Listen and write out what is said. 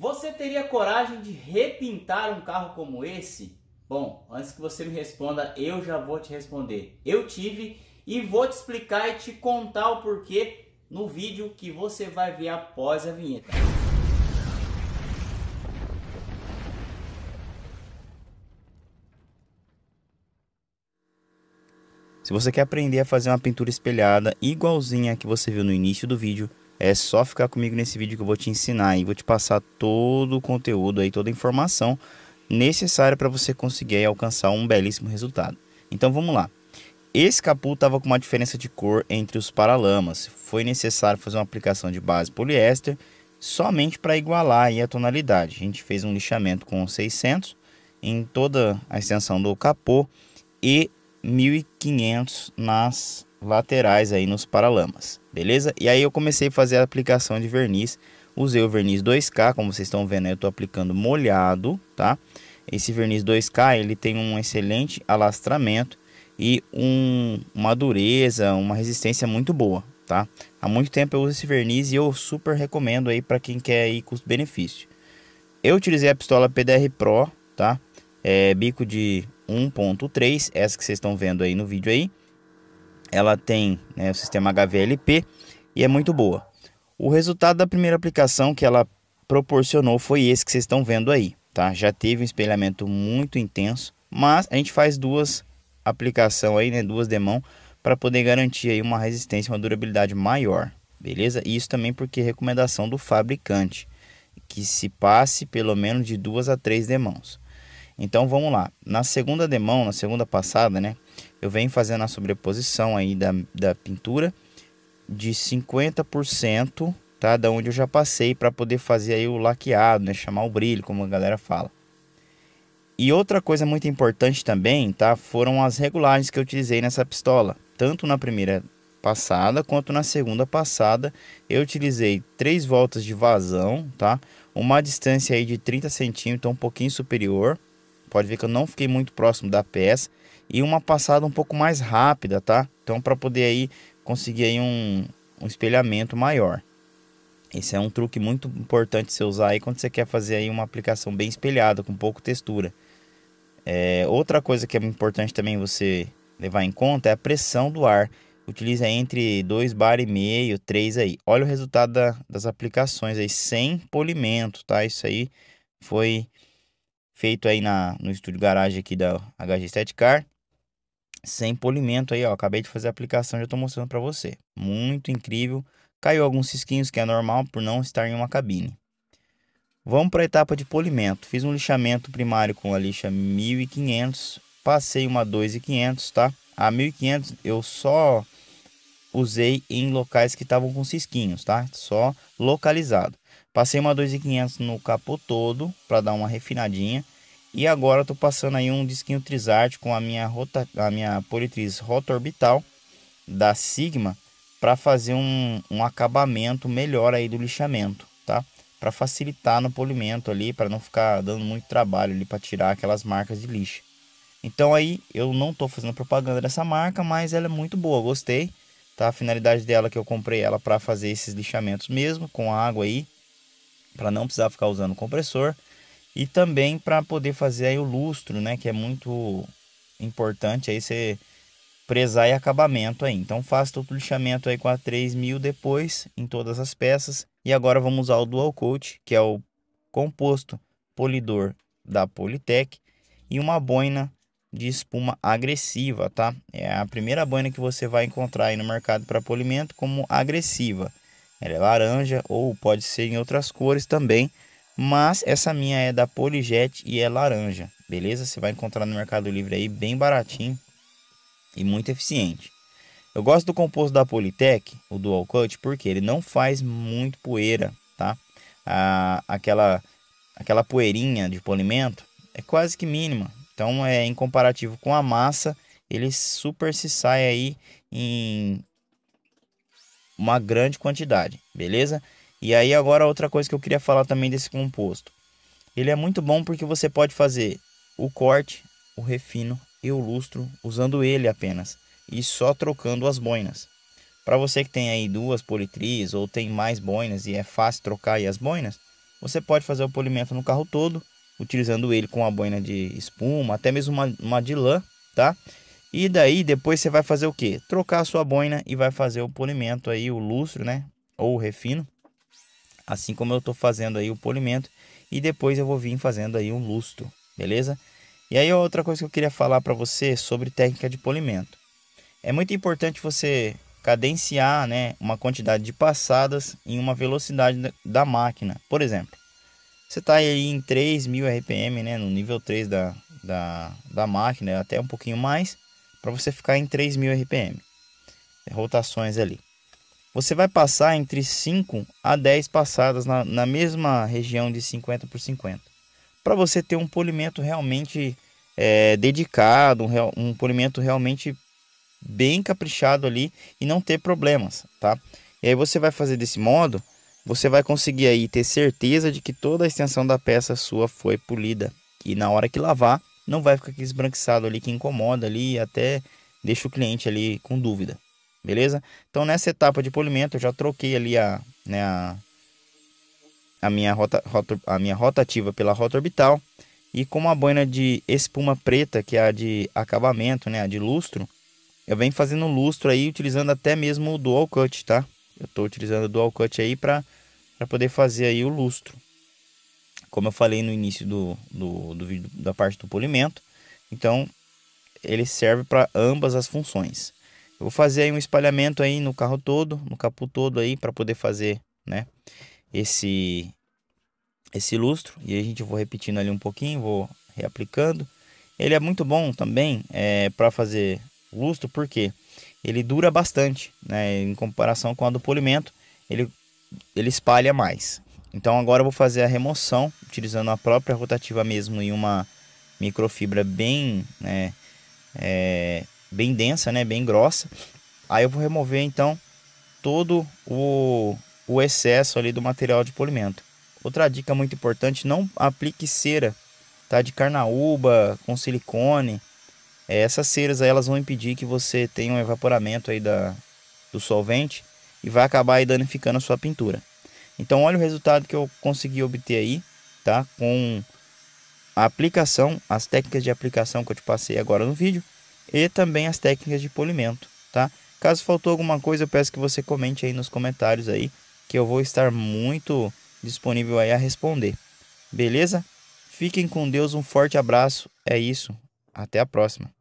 Você teria coragem de repintar um carro como esse? Bom, antes que você me responda, eu já vou te responder. Eu tive e vou te explicar e te contar o porquê no vídeo que você vai ver após a vinheta. Se você quer aprender a fazer uma pintura espelhada igualzinha a que você viu no início do vídeo, é só ficar comigo nesse vídeo que eu vou te ensinar e vou te passar todo o conteúdo aí, toda a informação necessária para você conseguir alcançar um belíssimo resultado. Então vamos lá. Esse capô estava com uma diferença de cor entre os paralamas. Foi necessário fazer uma aplicação de base poliéster somente para igualar aí a tonalidade. A gente fez um lixamento com 600 em toda a extensão do capô e 1500 nas laterais aí nos paralamas beleza? E aí eu comecei a fazer a aplicação de verniz, usei o verniz 2K, como vocês estão vendo, eu estou aplicando molhado, tá? Esse verniz 2K, ele tem um excelente alastramento e um, uma dureza, uma resistência muito boa, tá? Há muito tempo eu uso esse verniz e eu super recomendo aí para quem quer ir custo-benefício. Eu utilizei a pistola PDR Pro, tá? É, bico de 1.3, essa que vocês estão vendo aí no vídeo aí ela tem né, o sistema HVLP e é muito boa. O resultado da primeira aplicação que ela proporcionou foi esse que vocês estão vendo aí, tá? Já teve um espelhamento muito intenso, mas a gente faz duas aplicação aí, né, duas demão para poder garantir aí uma resistência, uma durabilidade maior, beleza? Isso também porque é recomendação do fabricante que se passe pelo menos de duas a três demãos. Então vamos lá. Na segunda demão, na segunda passada, né, eu venho fazendo a sobreposição aí da, da pintura de 50%, tá? Da onde eu já passei para poder fazer aí o laqueado, né? Chamar o brilho, como a galera fala. E outra coisa muito importante também, tá? Foram as regulagens que eu utilizei nessa pistola. Tanto na primeira passada quanto na segunda passada, eu utilizei três voltas de vazão, tá? Uma distância aí de 30 centímetros, então um pouquinho superior. Pode ver que eu não fiquei muito próximo da peça e uma passada um pouco mais rápida, tá? Então para poder aí conseguir aí um, um espelhamento maior. Esse é um truque muito importante você usar aí quando você quer fazer aí uma aplicação bem espelhada, com pouco textura. É, outra coisa que é importante também você levar em conta é a pressão do ar. Utiliza entre 2 bar e meio, 3 aí. Olha o resultado da, das aplicações aí, sem polimento, tá? Isso aí foi feito aí na, no estúdio garagem aqui da HG Car sem polimento aí, ó. Acabei de fazer a aplicação, já estou mostrando para você. Muito incrível. Caiu alguns cisquinhos, que é normal por não estar em uma cabine. Vamos para a etapa de polimento. Fiz um lixamento primário com a lixa 1500, passei uma 2500, tá? A 1500 eu só usei em locais que estavam com cisquinhos, tá? Só localizado. Passei uma 2500 no capô todo para dar uma refinadinha. E agora estou passando aí um disquinho Trizart com a minha, rota, a minha politriz rota orbital da Sigma para fazer um, um acabamento melhor aí do lixamento, tá? Para facilitar no polimento ali, para não ficar dando muito trabalho ali para tirar aquelas marcas de lixo. Então aí eu não estou fazendo propaganda dessa marca, mas ela é muito boa, gostei. Tá? A finalidade dela é que eu comprei ela para fazer esses lixamentos mesmo com água aí, para não precisar ficar usando compressor e também para poder fazer aí o lustro, né, que é muito importante aí você prezar e acabamento aí. Então faça todo o lixamento aí com a 3000 depois em todas as peças e agora vamos usar o Dual Coat, que é o composto polidor da Politec e uma boina de espuma agressiva, tá? É a primeira boina que você vai encontrar aí no mercado para polimento como agressiva. Ela é laranja ou pode ser em outras cores também mas essa minha é da Polijet e é laranja, beleza? Você vai encontrar no Mercado Livre aí bem baratinho e muito eficiente. Eu gosto do composto da Politec, o Dual Cut, porque ele não faz muito poeira, tá? A, aquela, aquela poeirinha de polimento é quase que mínima. Então, é em comparativo com a massa, ele super se sai aí em uma grande quantidade, beleza? E aí agora outra coisa que eu queria falar também desse composto. Ele é muito bom porque você pode fazer o corte, o refino e o lustro usando ele apenas e só trocando as boinas. Para você que tem aí duas politriz ou tem mais boinas e é fácil trocar aí as boinas, você pode fazer o polimento no carro todo, utilizando ele com a boina de espuma, até mesmo uma, uma de lã, tá? E daí depois você vai fazer o que? Trocar a sua boina e vai fazer o polimento aí, o lustro, né? Ou o refino assim como eu estou fazendo aí o polimento e depois eu vou vir fazendo aí um lustro, beleza? E aí outra coisa que eu queria falar para você sobre técnica de polimento. É muito importante você cadenciar, né, uma quantidade de passadas em uma velocidade da máquina. Por exemplo, você está aí em 3000 RPM, né, no nível 3 da, da, da máquina, até um pouquinho mais, para você ficar em 3000 RPM. Rotações ali você vai passar entre 5 a 10 passadas na, na mesma região de 50 por 50. Para você ter um polimento realmente é, dedicado, um, um polimento realmente bem caprichado ali e não ter problemas, tá? E aí você vai fazer desse modo, você vai conseguir aí ter certeza de que toda a extensão da peça sua foi polida. E na hora que lavar, não vai ficar aquele esbranquiçado ali que incomoda ali até deixa o cliente ali com dúvida beleza? Então nessa etapa de polimento eu já troquei ali a, né, a, a, minha, rota, rota, a minha rotativa pela rota orbital e com uma boina de espuma preta, que é a de acabamento, né, a de lustro, eu venho fazendo lustro aí utilizando até mesmo o dual cut, tá? Eu estou utilizando o dual cut aí para poder fazer aí o lustro. Como eu falei no início do, do, do vídeo da parte do polimento, então ele serve para ambas as funções. Eu vou fazer aí um espalhamento aí no carro todo, no capô todo aí para poder fazer, né, esse esse lustro e a gente vou repetindo ali um pouquinho, vou reaplicando. Ele é muito bom também é, para fazer lustro porque ele dura bastante, né, em comparação com a do polimento, ele ele espalha mais. Então agora eu vou fazer a remoção utilizando a própria rotativa mesmo e uma microfibra bem, né, é, bem densa, né, bem grossa. Aí eu vou remover então todo o, o excesso ali do material de polimento. Outra dica muito importante, não aplique cera, tá, de carnaúba, com silicone. É, essas ceras aí, elas vão impedir que você tenha um evaporamento aí da, do solvente e vai acabar aí danificando a sua pintura. Então olha o resultado que eu consegui obter aí, tá, com a aplicação, as técnicas de aplicação que eu te passei agora no vídeo e também as técnicas de polimento, tá? Caso faltou alguma coisa, eu peço que você comente aí nos comentários aí, que eu vou estar muito disponível aí a responder. Beleza? Fiquem com Deus, um forte abraço. É isso. Até a próxima.